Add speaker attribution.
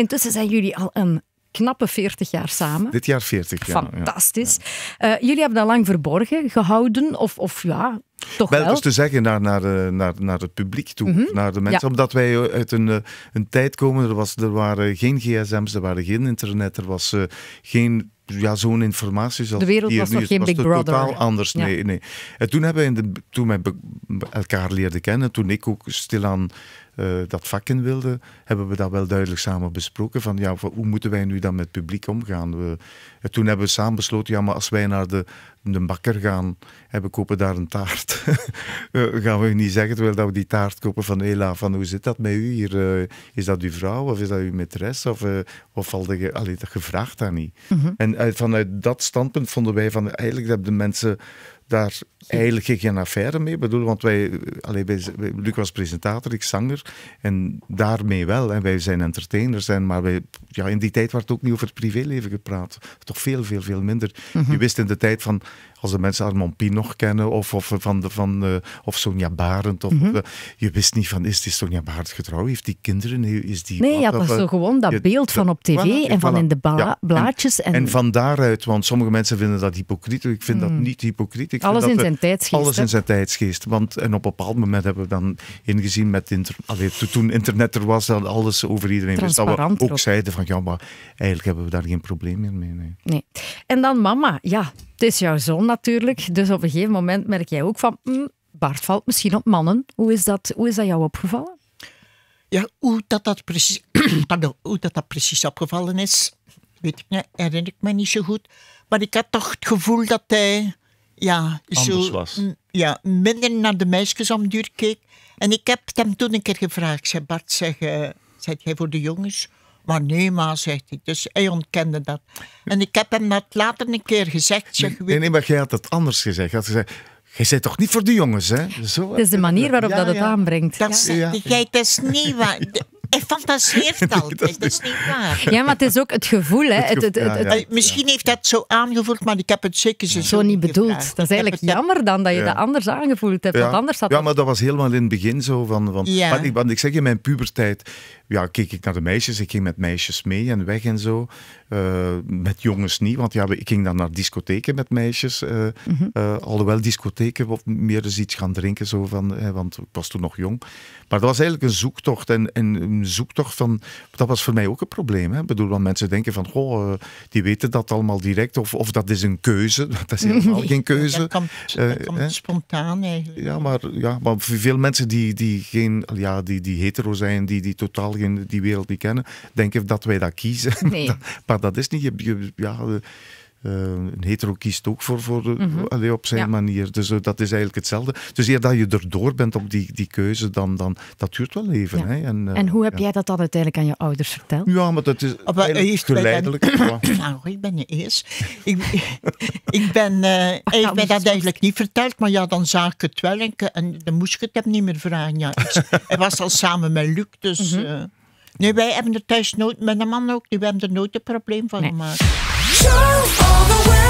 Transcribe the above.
Speaker 1: Intussen zijn jullie al een knappe 40 jaar samen.
Speaker 2: Dit jaar 40, jaar.
Speaker 1: Fantastisch. Eh, jullie hebben dat lang verborgen gehouden, of, of ja, toch wel. wel. Dus te
Speaker 2: zeggen naar, naar, eh, naar, naar het publiek toe, mhm. naar de mensen. Omdat wij eh, uit een, een tijd komen, er, was, er waren geen gsm's, er waren geen internet, er was geen ja, zo'n informatie zoals De wereld was nog geen was Big Brother. totaal anders, nee, nee. En toen hebben we in de, toen wij elkaar leerden kennen, toen ik ook stilaan eh, dat vak in wilden, hebben we dat wel duidelijk samen besproken. Van ja, hoe moeten wij nu dan met het publiek omgaan? We, eh, toen hebben we samen besloten, ja, maar als wij naar de, de bakker gaan en we kopen daar een taart, eh, gaan we niet zeggen terwijl dat we die taart kopen van Ela, van hoe zit dat met u hier? is dat uw vrouw of is dat uw maîtresse? Of, of al de, allee, dat gevraagd daar niet. Mhm. En vanuit dat standpunt vonden wij van eigenlijk hebben de mensen daar eigenlijk geen affaire mee. bedoel, want wij, allee, Luc was presentator, ik zanger. En daarmee wel. En wij zijn entertainers. En, maar wij, ja, in die tijd werd ook niet over het privéleven gepraat. Toch veel, veel, veel minder. Mhm. Je wist in de tijd van, als de mensen Armand Pie nog kennen, of, of, van de, van, eh, of Sonja Barend. Of, mhm. eh, je wist niet van, is die Sonja Barend getrouwd? Heeft die kinderen? Eh, is die nee, ja, dat was zo gewoon dat beeld van op tv en van in de blaadjes. En, en, van daaruit, want sommige mensen vinden dat hypocriet. Ik vind dat mm. niet hypocriet alles in zijn tijdsgeest. Alles in zijn tijdsgeest. Want en op een bepaald moment hebben we dan ingezien met toen internet er was, dat alles over iedereen wist. Dat we ook, zeiden van ja, maar eigenlijk hebben we daar geen probleem meer mee.
Speaker 1: Nee. En dan mama, ja, het is jouw zoon natuurlijk. Dus op een gegeven moment merk jij ook van mm, Bart valt misschien op mannen. Hoe is dat, hoe is dat jou opgevallen? Ja, hoe dat, dat, precies, hoe dat,
Speaker 3: dat precies opgevallen is, weet ik niet, herinner ik me niet zo goed. Maar ik had toch het gevoel dat hij ja, Anders zo, was. Ja, minder naar de meisjes om duur keek. En ik heb hem toen een keer gevraagd. Zei Bart, zeg, uh, jij voor de jongens? Maar nee, maar, zegt hij. Dus hij ontkende dat. En ik heb hem dat later een keer gezegd. Zeg,
Speaker 2: nee, nee, maar jij had het anders gezegd. Je had jij bent toch niet voor de jongens, hè? Zo, is de manier waarop
Speaker 1: dat het aanbrengt. Dat ja.
Speaker 3: is niet waar. Hij fantaseert
Speaker 2: altijd, dat is, dat is
Speaker 3: niet
Speaker 1: waar. Ja, maar het is ook het gevoel. Hè. het, Misschien heeft dat zo aangevoeld, maar ik heb het zeker zo, zo niet bedoeld. Dat is eigenlijk jammer dan dat je dat anders aangevoeld hebt. Ja. anders had ja, maar
Speaker 2: dat was helemaal in het begin zo. Van, van, want, ik, want ik zeg in mijn pubertijd ja, keek ik naar de meisjes. Ik ging met meisjes mee en weg en zo. Uh, met jongens niet, want ja, ik ging dan naar discotheken met meisjes. Uh, mm alhoewel discotheken of meer eens dus iets gaan drinken, zo van, hè, want ik was toen nog jong. Maar dat was eigenlijk een zoektocht. En, een zoektocht van, dat was voor mij ook een probleem. Hè? Ik bedoel, want mensen denken van, goh, die weten dat allemaal direct. Of, of dat is een keuze. Dat is helemaal geen keuze. Dat komt, spontaan eigenlijk. Ja maar, ja, maar veel mensen die, die, geen, ja, die, die hetero zijn, die, die totaal in die wereld niet kennen, denken dat wij dat kiezen. maar dat is niet. ja, eh, uh, een hetero kiest ook voor, voor eh, mhm. op zijn manier. Dus eh, dat is eigenlijk hetzelfde. Dus eer dat je erdoor bent op die, die keuze, dan, dan, dat duurt wel even. Hè? En, uh, en, hoe heb jij
Speaker 1: dat dan uiteindelijk aan je ouders verteld? Ja,
Speaker 2: maar dat is maar, eerst geleidelijk. nou, ik ben je eens. ik, ik
Speaker 3: ben, hij heeft dat eigenlijk niet verteld, maar ja, dan zag ik het wel en, en dan moest ik het hem niet meer vragen. Ja, hij was al samen met Luc, dus... Mm -hmm. nee, wij hebben er thuis nooit, met een man ook, die hebben er nooit een probleem van gemaakt. Show all the way.